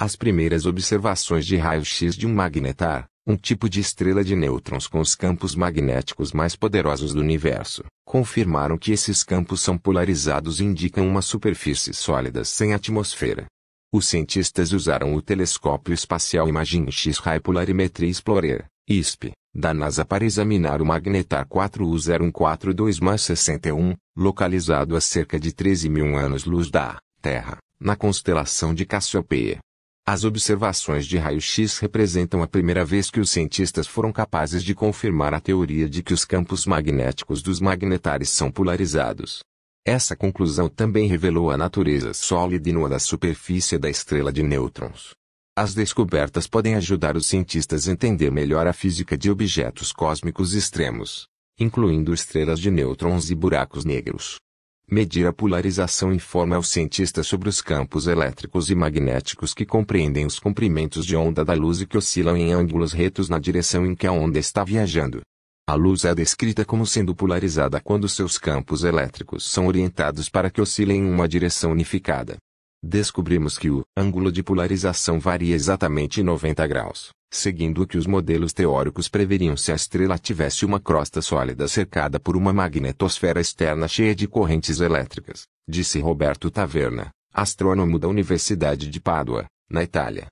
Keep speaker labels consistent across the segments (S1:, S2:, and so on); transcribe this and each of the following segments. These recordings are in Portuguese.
S1: As primeiras observações de raio-x de um magnetar, um tipo de estrela de nêutrons com os campos magnéticos mais poderosos do universo, confirmaram que esses campos são polarizados e indicam uma superfície sólida sem atmosfera. Os cientistas usaram o telescópio espacial Imaging X-Ray Polarimetry Explorer, ISP, da NASA para examinar o magnetar 4 u 0142 61 localizado a cerca de 13 mil anos-luz da Terra, na constelação de Cassiopeia. As observações de raio-x representam a primeira vez que os cientistas foram capazes de confirmar a teoria de que os campos magnéticos dos magnetares são polarizados. Essa conclusão também revelou a natureza sólida e nua da superfície da estrela de nêutrons. As descobertas podem ajudar os cientistas a entender melhor a física de objetos cósmicos extremos, incluindo estrelas de nêutrons e buracos negros. Medir a polarização informa ao cientistas sobre os campos elétricos e magnéticos que compreendem os comprimentos de onda da luz e que oscilam em ângulos retos na direção em que a onda está viajando. A luz é descrita como sendo polarizada quando seus campos elétricos são orientados para que oscilem em uma direção unificada descobrimos que o ângulo de polarização varia exatamente 90 graus, seguindo o que os modelos teóricos preveriam se a estrela tivesse uma crosta sólida cercada por uma magnetosfera externa cheia de correntes elétricas, disse Roberto Taverna, astrônomo da Universidade de Pádua, na Itália.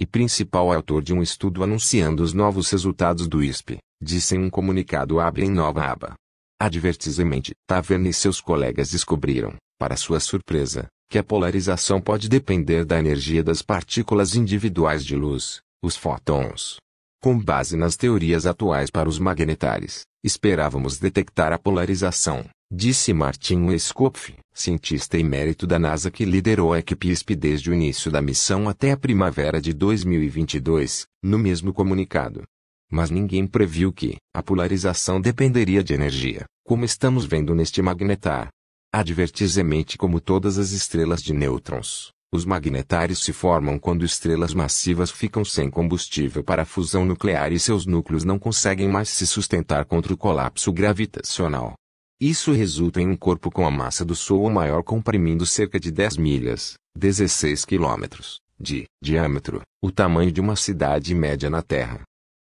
S1: E principal autor de um estudo anunciando os novos resultados do ISP, disse em um comunicado abre em nova aba. Advertisement, Taverna e seus colegas descobriram, para sua surpresa, que a polarização pode depender da energia das partículas individuais de luz, os fótons. Com base nas teorias atuais para os magnetares, esperávamos detectar a polarização, disse Martin Weisskopf, cientista emérito da NASA que liderou a equipe ISP desde o início da missão até a primavera de 2022, no mesmo comunicado. Mas ninguém previu que a polarização dependeria de energia, como estamos vendo neste magnetar. Advertisemente como todas as estrelas de nêutrons, os magnetários se formam quando estrelas massivas ficam sem combustível para a fusão nuclear e seus núcleos não conseguem mais se sustentar contra o colapso gravitacional. Isso resulta em um corpo com a massa do Sol ou maior comprimindo cerca de 10 milhas, 16 quilômetros, de diâmetro, o tamanho de uma cidade média na Terra,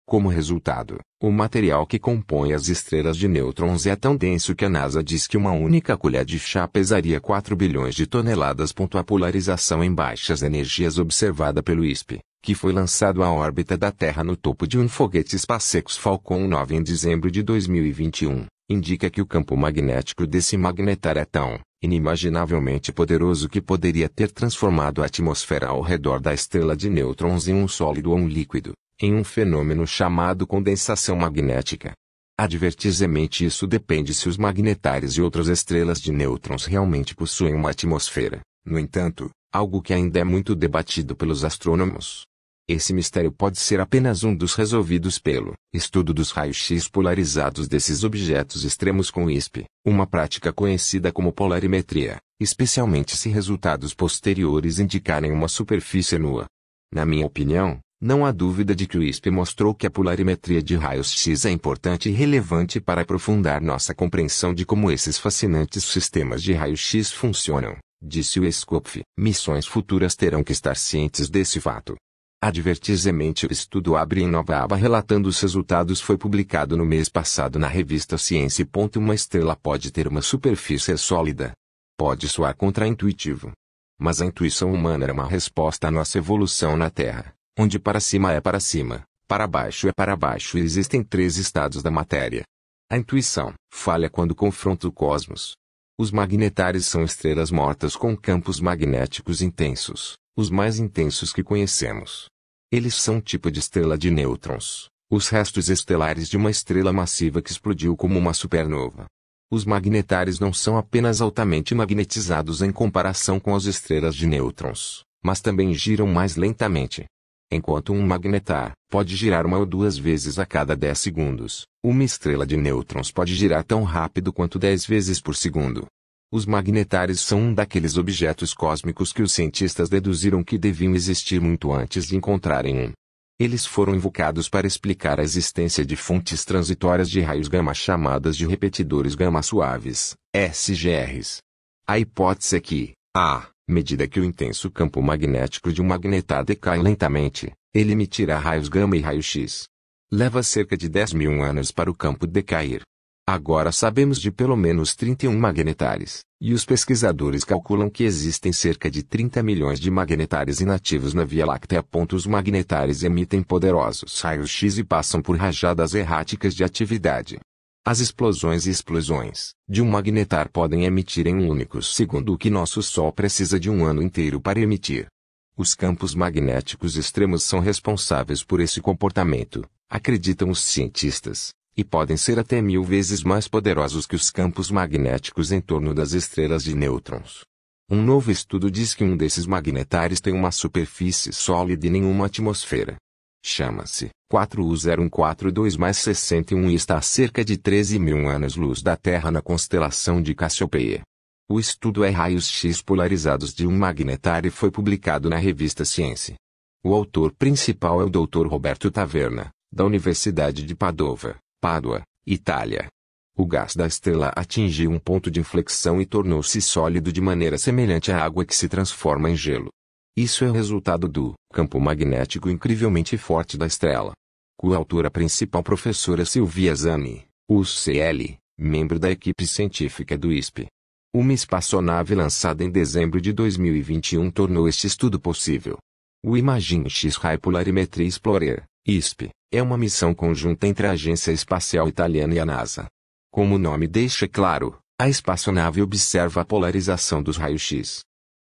S1: como resultado, o material que compõe as estrelas de nêutrons é tão denso que a NASA diz que uma única colher de chá pesaria 4 bilhões de toneladas. A polarização em baixas energias observada pelo ISP, que foi lançado à órbita da Terra no topo de um foguete SpaceX Falcon 9 em dezembro de 2021, indica que o campo magnético desse magnetar é tão inimaginavelmente poderoso que poderia ter transformado a atmosfera ao redor da estrela de nêutrons em um sólido ou um líquido em um fenômeno chamado condensação magnética. Advertizemente, isso depende se os magnetares e outras estrelas de nêutrons realmente possuem uma atmosfera, no entanto, algo que ainda é muito debatido pelos astrônomos. Esse mistério pode ser apenas um dos resolvidos pelo estudo dos raios-x polarizados desses objetos extremos com ISP, uma prática conhecida como polarimetria, especialmente se resultados posteriores indicarem uma superfície nua. Na minha opinião, não há dúvida de que o ISP mostrou que a polarimetria de raios-x é importante e relevante para aprofundar nossa compreensão de como esses fascinantes sistemas de raios-x funcionam, disse o Skopf. Missões futuras terão que estar cientes desse fato. Advertizamente o estudo abre em nova aba relatando os resultados foi publicado no mês passado na revista Science. Uma estrela pode ter uma superfície sólida. Pode soar contraintuitivo. Mas a intuição humana era uma resposta à nossa evolução na Terra onde para cima é para cima, para baixo é para baixo e existem três estados da matéria. A intuição falha quando confronta o cosmos. Os magnetares são estrelas mortas com campos magnéticos intensos, os mais intensos que conhecemos. Eles são um tipo de estrela de nêutrons, os restos estelares de uma estrela massiva que explodiu como uma supernova. Os magnetares não são apenas altamente magnetizados em comparação com as estrelas de nêutrons, mas também giram mais lentamente, Enquanto um magnetar pode girar uma ou duas vezes a cada 10 segundos, uma estrela de nêutrons pode girar tão rápido quanto 10 vezes por segundo. Os magnetares são um daqueles objetos cósmicos que os cientistas deduziram que deviam existir muito antes de encontrarem um. Eles foram invocados para explicar a existência de fontes transitórias de raios gama chamadas de repetidores gama suaves, SGRs. A hipótese é que, a medida que o intenso campo magnético de um magnetar decai lentamente, ele emitirá raios gama e raio-x. Leva cerca de 10 mil anos para o campo decair. Agora sabemos de pelo menos 31 magnetares, e os pesquisadores calculam que existem cerca de 30 milhões de magnetares inativos na Via Láctea. Os magnetares emitem poderosos raios-x e passam por rajadas erráticas de atividade, as explosões e explosões de um magnetar podem emitir em um único segundo o que nosso Sol precisa de um ano inteiro para emitir. Os campos magnéticos extremos são responsáveis por esse comportamento, acreditam os cientistas, e podem ser até mil vezes mais poderosos que os campos magnéticos em torno das estrelas de nêutrons. Um novo estudo diz que um desses magnetares tem uma superfície sólida e nenhuma atmosfera, Chama-se u 014 mais 61 e está a cerca de 13 mil anos-luz da Terra na constelação de Cassiopeia. O estudo é raios X polarizados de um magnetar e foi publicado na revista Science. O autor principal é o Dr. Roberto Taverna, da Universidade de Padova, Pádua, Itália. O gás da estrela atingiu um ponto de inflexão e tornou-se sólido de maneira semelhante à água que se transforma em gelo. Isso é resultado do campo magnético incrivelmente forte da estrela. Coautora principal professora Silvia Zani, UCL, membro da equipe científica do ISP. Uma espaçonave lançada em dezembro de 2021 tornou este estudo possível. O Imagine X-Ray Polarimetry Explorer, ISP, é uma missão conjunta entre a Agência Espacial Italiana e a NASA. Como o nome deixa claro, a espaçonave observa a polarização dos raios-x,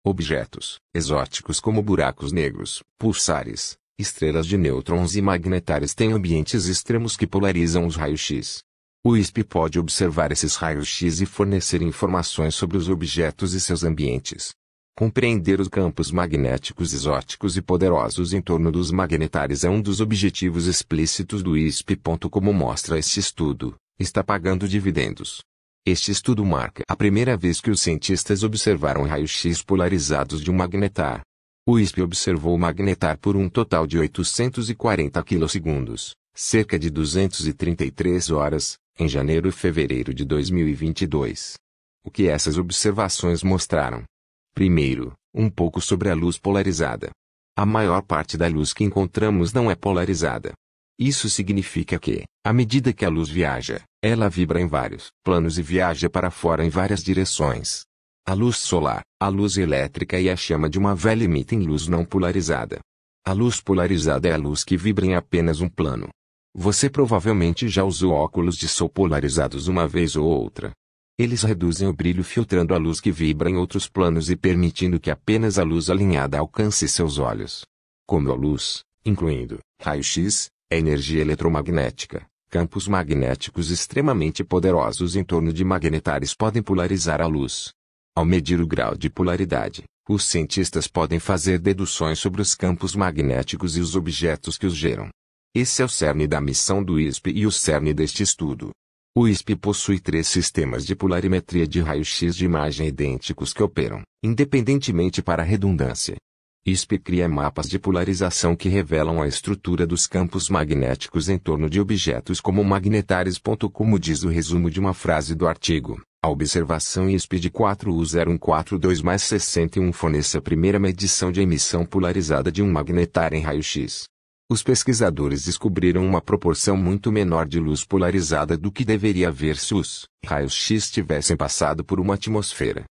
S1: Objetos exóticos como buracos negros, pulsares, estrelas de nêutrons e magnetares têm ambientes extremos que polarizam os raios-x. O ISP pode observar esses raios-x e fornecer informações sobre os objetos e seus ambientes. Compreender os campos magnéticos exóticos e poderosos em torno dos magnetares é um dos objetivos explícitos do ISP. Como mostra este estudo, está pagando dividendos. Este estudo marca a primeira vez que os cientistas observaram raios-x polarizados de um magnetar. O ISP observou o magnetar por um total de 840 quilosegundos, cerca de 233 horas, em janeiro e fevereiro de 2022. O que essas observações mostraram? Primeiro, um pouco sobre a luz polarizada. A maior parte da luz que encontramos não é polarizada, isso significa que, à medida que a luz viaja, ela vibra em vários planos e viaja para fora em várias direções. A luz solar, a luz elétrica e a chama de uma velha emitem luz não polarizada. A luz polarizada é a luz que vibra em apenas um plano. Você provavelmente já usou óculos de sol polarizados uma vez ou outra. Eles reduzem o brilho filtrando a luz que vibra em outros planos e permitindo que apenas a luz alinhada alcance seus olhos. Como a luz, incluindo raio-x, é energia eletromagnética. Campos magnéticos extremamente poderosos em torno de magnetares podem polarizar a luz. Ao medir o grau de polaridade, os cientistas podem fazer deduções sobre os campos magnéticos e os objetos que os geram. Esse é o cerne da missão do ISP e o cerne deste estudo. O ISP possui três sistemas de polarimetria de raio-x de imagem idênticos que operam, independentemente para redundância, ISP cria é mapas de polarização que revelam a estrutura dos campos magnéticos em torno de objetos como magnetares. Como diz o resumo de uma frase do artigo, a observação ISP de 4U0142 61 fornece a primeira medição de emissão polarizada de um magnetar em raio-x. Os pesquisadores descobriram uma proporção muito menor de luz polarizada do que deveria haver se os raios-x tivessem passado por uma atmosfera.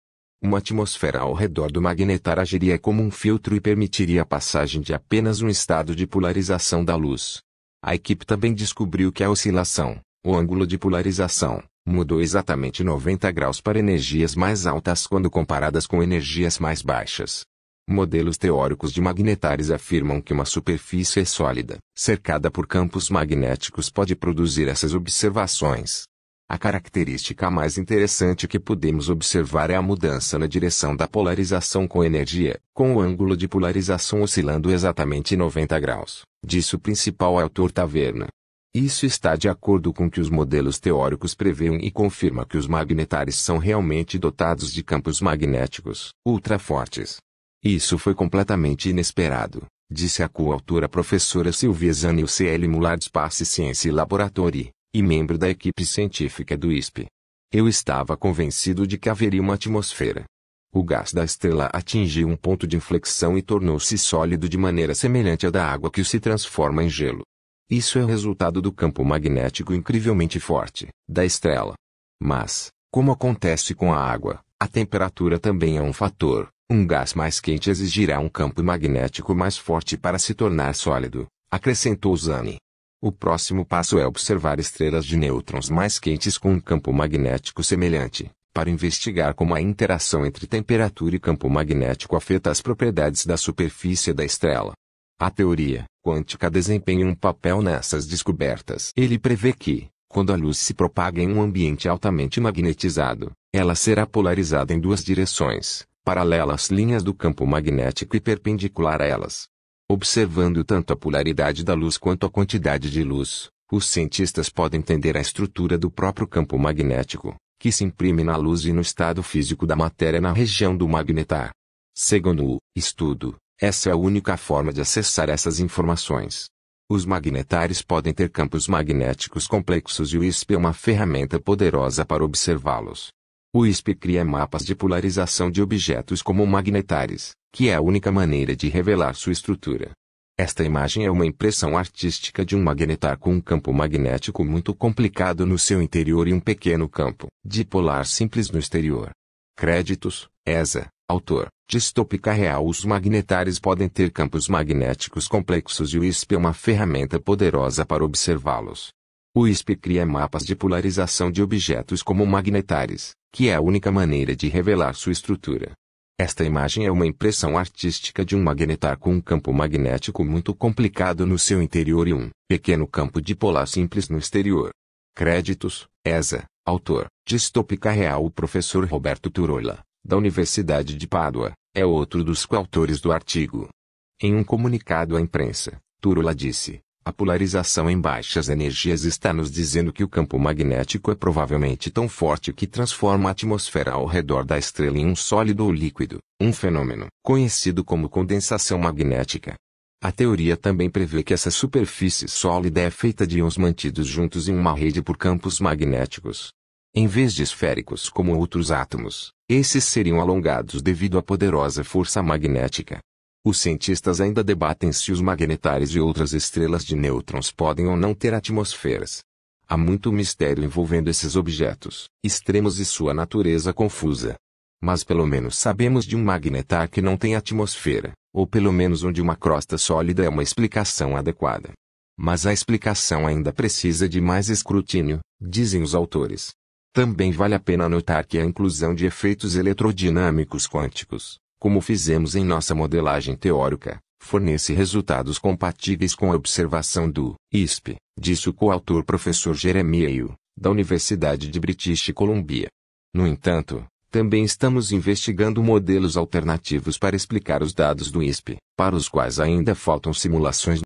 S1: Uma atmosfera ao redor do magnetar agiria como um filtro e permitiria a passagem de apenas um estado de polarização da luz. A equipe também descobriu que a oscilação, o ângulo de polarização, mudou exatamente 90 graus para energias mais altas quando comparadas com energias mais baixas. Modelos teóricos de magnetares afirmam que uma superfície sólida, cercada por campos magnéticos, pode produzir essas observações. A característica mais interessante que podemos observar é a mudança na direção da polarização com energia, com o ângulo de polarização oscilando exatamente 90 graus. disse o principal autor Taverna. Isso está de acordo com que os modelos teóricos preveem e confirma que os magnetares são realmente dotados de campos magnéticos ultrafortes. Isso foi completamente inesperado, disse a coautora professora Silvia Zanil C. L. Mullard Space Science Laboratory e membro da equipe científica do ISP. Eu estava convencido de que haveria uma atmosfera. O gás da estrela atingiu um ponto de inflexão e tornou-se sólido de maneira semelhante à da água que se transforma em gelo. Isso é o resultado do campo magnético incrivelmente forte da estrela. Mas, como acontece com a água, a temperatura também é um fator. Um gás mais quente exigirá um campo magnético mais forte para se tornar sólido, acrescentou Zani. O próximo passo é observar estrelas de nêutrons mais quentes com um campo magnético semelhante, para investigar como a interação entre temperatura e campo magnético afeta as propriedades da superfície da estrela. A teoria quântica desempenha um papel nessas descobertas. Ele prevê que, quando a luz se propaga em um ambiente altamente magnetizado, ela será polarizada em duas direções, paralelas às linhas do campo magnético e perpendicular a elas. Observando tanto a polaridade da luz quanto a quantidade de luz, os cientistas podem entender a estrutura do próprio campo magnético, que se imprime na luz e no estado físico da matéria na região do magnetar. Segundo o estudo, essa é a única forma de acessar essas informações. Os magnetares podem ter campos magnéticos complexos e o ISP é uma ferramenta poderosa para observá-los. O ISP cria mapas de polarização de objetos como magnetares, que é a única maneira de revelar sua estrutura. Esta imagem é uma impressão artística de um magnetar com um campo magnético muito complicado no seu interior e um pequeno campo dipolar simples no exterior. Créditos, ESA, autor. Distópica real Os magnetares podem ter campos magnéticos complexos e o ISP é uma ferramenta poderosa para observá-los. O ISP cria mapas de polarização de objetos como magnetares, que é a única maneira de revelar sua estrutura. Esta imagem é uma impressão artística de um magnetar com um campo magnético muito complicado no seu interior e um pequeno campo dipolar simples no exterior. Créditos, ESA, autor, Distópica Real O professor Roberto Turola, da Universidade de Pádua, é outro dos coautores do artigo. Em um comunicado à imprensa, Turola disse, a polarização em baixas energias está nos dizendo que o campo magnético é provavelmente tão forte que transforma a atmosfera ao redor da estrela em um sólido ou líquido, um fenômeno conhecido como condensação magnética. A teoria também prevê que essa superfície sólida é feita de íons mantidos juntos em uma rede por campos magnéticos. Em vez de esféricos como outros átomos, esses seriam alongados devido à poderosa força magnética. Os cientistas ainda debatem se os magnetares e outras estrelas de nêutrons podem ou não ter atmosferas. Há muito mistério envolvendo esses objetos extremos e sua natureza confusa. Mas pelo menos sabemos de um magnetar que não tem atmosfera, ou pelo menos onde uma crosta sólida é uma explicação adequada. Mas a explicação ainda precisa de mais escrutínio, dizem os autores. Também vale a pena notar que a inclusão de efeitos eletrodinâmicos quânticos como fizemos em nossa modelagem teórica, fornece resultados compatíveis com a observação do ISP, disse o coautor professor Jeremiah, da Universidade de British Columbia. No entanto, também estamos investigando modelos alternativos para explicar os dados do ISP, para os quais ainda faltam simulações